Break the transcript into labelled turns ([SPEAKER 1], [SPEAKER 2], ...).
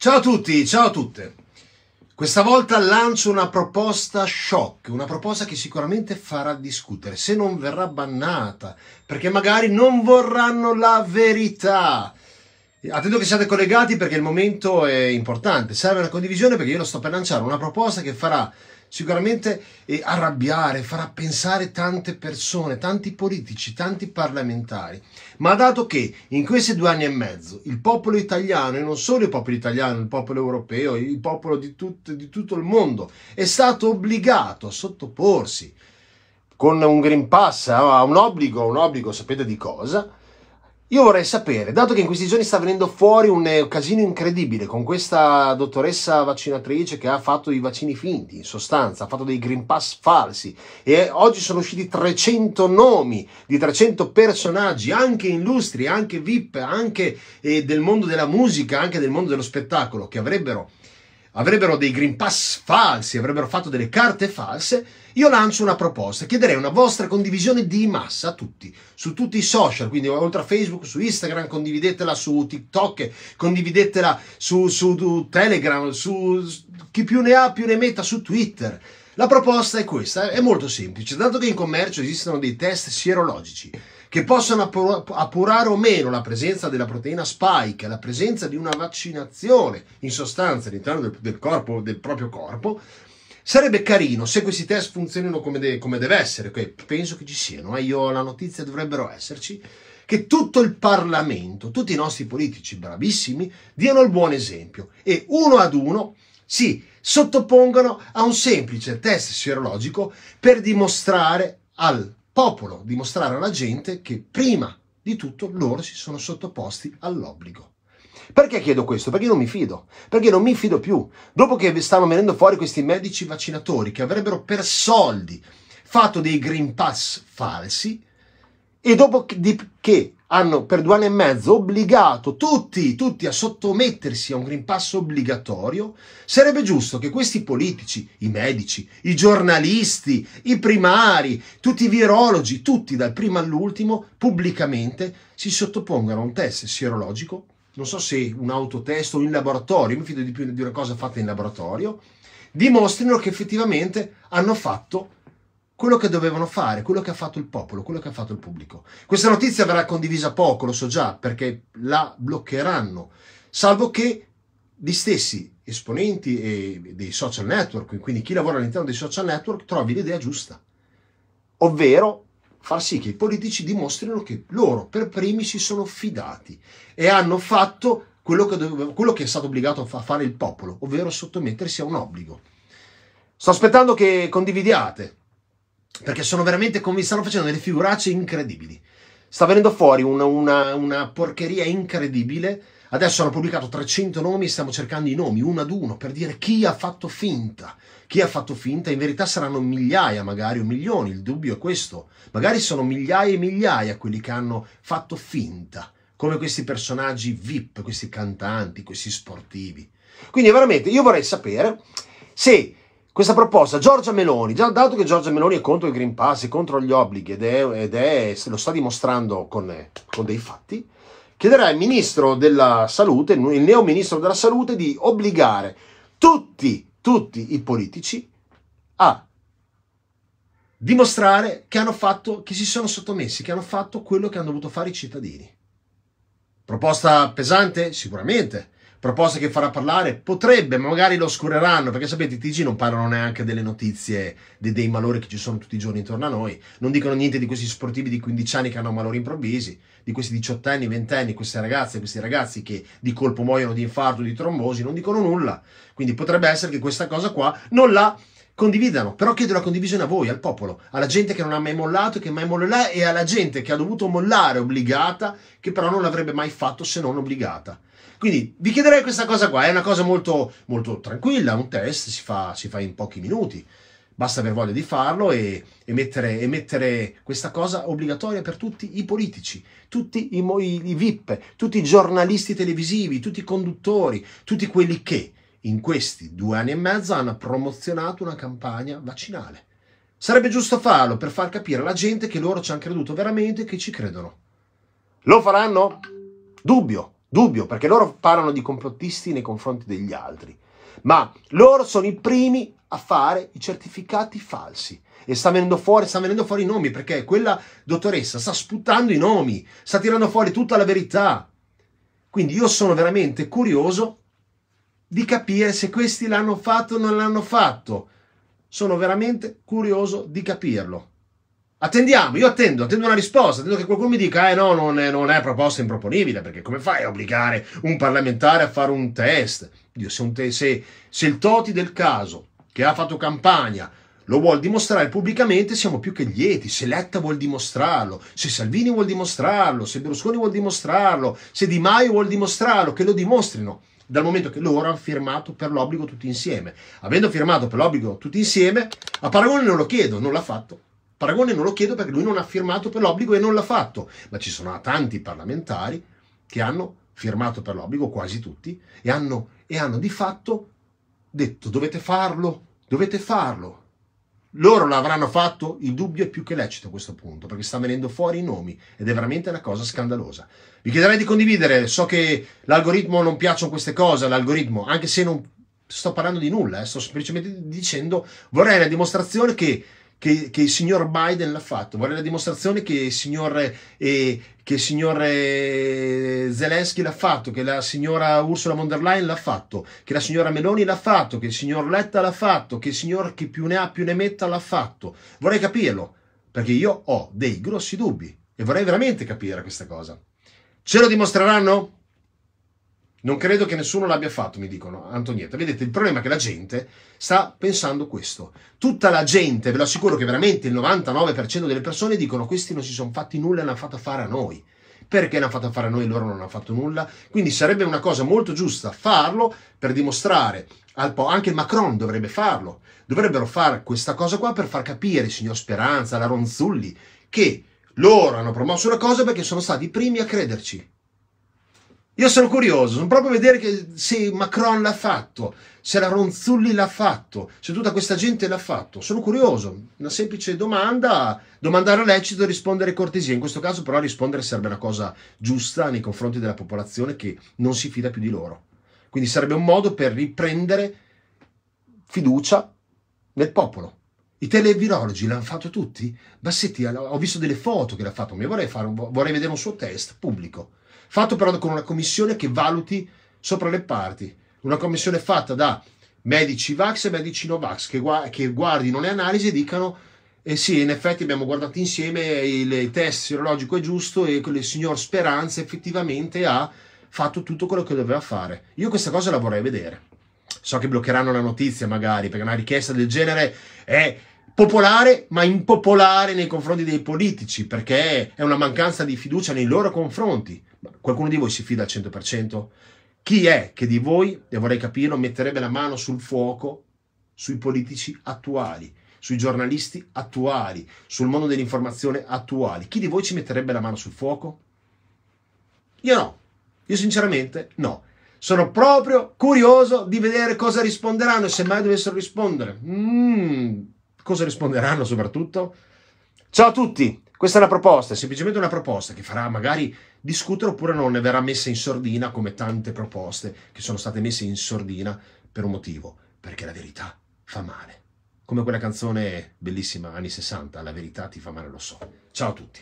[SPEAKER 1] Ciao a tutti, ciao a tutte. Questa volta lancio una proposta shock, una proposta che sicuramente farà discutere, se non verrà bannata, perché magari non vorranno la verità. Attendo che siate collegati perché il momento è importante, serve la condivisione perché io lo sto per lanciare, una proposta che farà sicuramente eh, arrabbiare, farà pensare tante persone, tanti politici, tanti parlamentari. Ma dato che in questi due anni e mezzo il popolo italiano, e non solo il popolo italiano, il popolo europeo, il popolo di, tut- di tutto il mondo, è stato obbligato a sottoporsi con un Green Pass a un obbligo, un obbligo sapete di cosa? Io vorrei sapere, dato che in questi giorni sta venendo fuori un eh, casino incredibile con questa dottoressa vaccinatrice che ha fatto i vaccini finti, in sostanza, ha fatto dei Green Pass falsi e oggi sono usciti 300 nomi di 300 personaggi, anche illustri, anche VIP, anche eh, del mondo della musica, anche del mondo dello spettacolo, che avrebbero avrebbero dei Green Pass falsi, avrebbero fatto delle carte false, io lancio una proposta, chiederei una vostra condivisione di massa a tutti, su tutti i social, quindi oltre a Facebook, su Instagram, condividetela su TikTok, condividetela su, su Telegram, su, su chi più ne ha più ne metta su Twitter. La proposta è questa, è molto semplice, dato che in commercio esistono dei test sierologici che possano appurare o meno la presenza della proteina spike, la presenza di una vaccinazione in sostanza all'interno del, del, corpo, del proprio corpo, Sarebbe carino se questi test funzionino come, de- come deve essere, che penso che ci siano, ma eh. io ho la notizia dovrebbero esserci, che tutto il Parlamento, tutti i nostri politici bravissimi, diano il buon esempio e uno ad uno si sottopongano a un semplice test serologico per dimostrare al Parlamento popolo, dimostrare alla gente che prima di tutto loro si sono sottoposti all'obbligo. Perché chiedo questo? Perché non mi fido, perché non mi fido più. Dopo che stavano venendo fuori questi medici vaccinatori che avrebbero per soldi fatto dei Green Pass falsi e dopo che hanno per due anni e mezzo obbligato tutti, tutti a sottomettersi a un Green Pass obbligatorio, sarebbe giusto che questi politici, i medici, i giornalisti, i primari, tutti i virologi, tutti dal primo all'ultimo, pubblicamente si sottopongano a un test sierologico, non so se un autotest o in laboratorio, mi fido di più di una cosa fatta in laboratorio, dimostrino che effettivamente hanno fatto quello che dovevano fare, quello che ha fatto il popolo, quello che ha fatto il pubblico. Questa notizia verrà condivisa poco, lo so già, perché la bloccheranno, salvo che gli stessi esponenti dei social network, quindi chi lavora all'interno dei social network, trovi l'idea giusta, ovvero far sì che i politici dimostrino che loro per primi si sono fidati e hanno fatto quello che, dovevo, quello che è stato obbligato a fare il popolo, ovvero sottomettersi a un obbligo. Sto aspettando che condividiate perché sono veramente come stanno facendo delle figuracce incredibili. Sta venendo fuori una, una, una porcheria incredibile. Adesso hanno pubblicato 300 nomi e stiamo cercando i nomi uno ad uno per dire chi ha fatto finta. Chi ha fatto finta, in verità saranno migliaia magari o milioni, il dubbio è questo. Magari sono migliaia e migliaia quelli che hanno fatto finta, come questi personaggi VIP, questi cantanti, questi sportivi. Quindi veramente io vorrei sapere se questa proposta, Giorgia Meloni, già dato che Giorgia Meloni è contro il Green Pass, è contro gli obblighi ed è, ed è lo sta dimostrando con, con dei fatti, chiederà al ministro della salute, il neo ministro della salute, di obbligare tutti, tutti i politici a dimostrare che hanno fatto, che si sono sottomessi, che hanno fatto quello che hanno dovuto fare i cittadini. Proposta pesante? Sicuramente proposte che farà parlare, potrebbe, magari lo oscureranno, perché sapete i TG non parlano neanche delle notizie, dei, dei malori che ci sono tutti i giorni intorno a noi, non dicono niente di questi sportivi di 15 anni che hanno malori improvvisi, di questi 18 anni, 20 anni, queste ragazze, questi ragazzi che di colpo muoiono di infarto, di trombosi, non dicono nulla, quindi potrebbe essere che questa cosa qua non la condividano, però chiedo la condivisione a voi, al popolo, alla gente che non ha mai mollato, che mai mollerà e alla gente che ha dovuto mollare obbligata, che però non l'avrebbe mai fatto se non obbligata. Quindi vi chiederei questa cosa qua, è una cosa molto, molto tranquilla, un test si fa, si fa in pochi minuti, basta aver voglia di farlo e, e, mettere, e mettere, questa cosa obbligatoria per tutti i politici, tutti i, i, i VIP, tutti i giornalisti televisivi, tutti i conduttori, tutti quelli che in questi due anni e mezzo hanno promozionato una campagna vaccinale. Sarebbe giusto farlo per far capire alla gente che loro ci hanno creduto veramente e che ci credono. Lo faranno? Dubbio, dubbio, perché loro parlano di complottisti nei confronti degli altri. Ma loro sono i primi a fare i certificati falsi. E sta venendo fuori, sta venendo fuori i nomi, perché quella dottoressa sta sputando i nomi, sta tirando fuori tutta la verità. Quindi io sono veramente curioso di capire se questi l'hanno fatto o non l'hanno fatto. Sono veramente curioso di capirlo. Attendiamo, io attendo, attendo una risposta, attendo che qualcuno mi dica, eh no, non è, non è proposta improponibile, perché come fai a obbligare un parlamentare a fare un test? se, un te- se, se il Toti del caso, che ha fatto campagna, lo vuol dimostrare pubblicamente, siamo più che lieti. Se Letta vuol dimostrarlo, se Salvini vuol dimostrarlo, se Berlusconi vuol dimostrarlo, se Di Maio vuol dimostrarlo, che lo dimostrino dal momento che loro hanno firmato per l'obbligo tutti insieme. Avendo firmato per l'obbligo tutti insieme, a Paragone non lo chiedo, non l'ha fatto. Paragone non lo chiedo perché lui non ha firmato per l'obbligo e non l'ha fatto, ma ci sono tanti parlamentari che hanno firmato per l'obbligo, quasi tutti, e hanno, e hanno di fatto detto dovete farlo, dovete farlo. Loro l'avranno fatto? Il dubbio è più che lecito a questo punto, perché sta venendo fuori i nomi ed è veramente una cosa scandalosa. Vi chiederei di condividere, so che l'algoritmo non piacciono queste cose, l'algoritmo, anche se non sto parlando di nulla, eh, sto semplicemente dicendo, vorrei una dimostrazione che che, che, il signor Biden l'ha fatto. Vuole la dimostrazione che il signor, eh, che il signor eh, Zelensky l'ha fatto, che la signora Ursula von der Leyen l'ha fatto, che la signora Meloni l'ha fatto, che il signor Letta l'ha fatto, che il signor chi più ne ha più ne metta l'ha fatto. Vorrei capirlo, perché io ho dei grossi dubbi e vorrei veramente capire questa cosa. Ce lo dimostreranno? Non credo che nessuno l'abbia fatto, mi dicono Antonietta. Vedete, il problema è che la gente sta pensando questo. Tutta la gente, ve lo assicuro che veramente il 99% delle persone dicono questi non si sono fatti nulla e l'hanno fatta fare a noi. Perché l'hanno fatta fare a noi e loro non hanno fatto nulla? Quindi sarebbe una cosa molto giusta farlo per dimostrare al po'. Anche Macron dovrebbe farlo. Dovrebbero fare questa cosa qua per far capire, signor Speranza, la Ronzulli, che loro hanno promosso una cosa perché sono stati i primi a crederci. Io sono curioso, sono proprio a vedere che se Macron l'ha fatto, se la Ronzulli l'ha fatto, se tutta questa gente l'ha fatto. Sono curioso, una semplice domanda, domandare è lecito, rispondere cortesia. In questo caso però rispondere sarebbe una cosa giusta nei confronti della popolazione che non si fida più di loro. Quindi sarebbe un modo per riprendere fiducia nel popolo. I televirologi l'hanno fatto tutti? Bassetti, ho visto delle foto che l'ha fatto, vorrei, un, vorrei vedere un suo test pubblico fatto però con una commissione che valuti sopra le parti, una commissione fatta da medici Vax e medici Novax che, gu- che guardino le analisi e dicano eh sì, in effetti abbiamo guardato insieme il test sierologico è giusto e il signor Speranza effettivamente ha fatto tutto quello che doveva fare. Io questa cosa la vorrei vedere. So che bloccheranno la notizia magari perché una richiesta del genere è popolare ma impopolare nei confronti dei politici perché è una mancanza di fiducia nei loro confronti. Qualcuno di voi si fida al 100%? Chi è che di voi, e vorrei capirlo, metterebbe la mano sul fuoco sui politici attuali, sui giornalisti attuali, sul mondo dell'informazione attuali? Chi di voi ci metterebbe la mano sul fuoco? Io no. Io sinceramente no. Sono proprio curioso di vedere cosa risponderanno e se mai dovessero rispondere. Mm, cosa risponderanno soprattutto? Ciao a tutti! Questa è una proposta, è semplicemente una proposta che farà magari discutere oppure non ne verrà messa in sordina come tante proposte che sono state messe in sordina per un motivo, perché la verità fa male. Come quella canzone bellissima anni 60, la verità ti fa male, lo so. Ciao a tutti.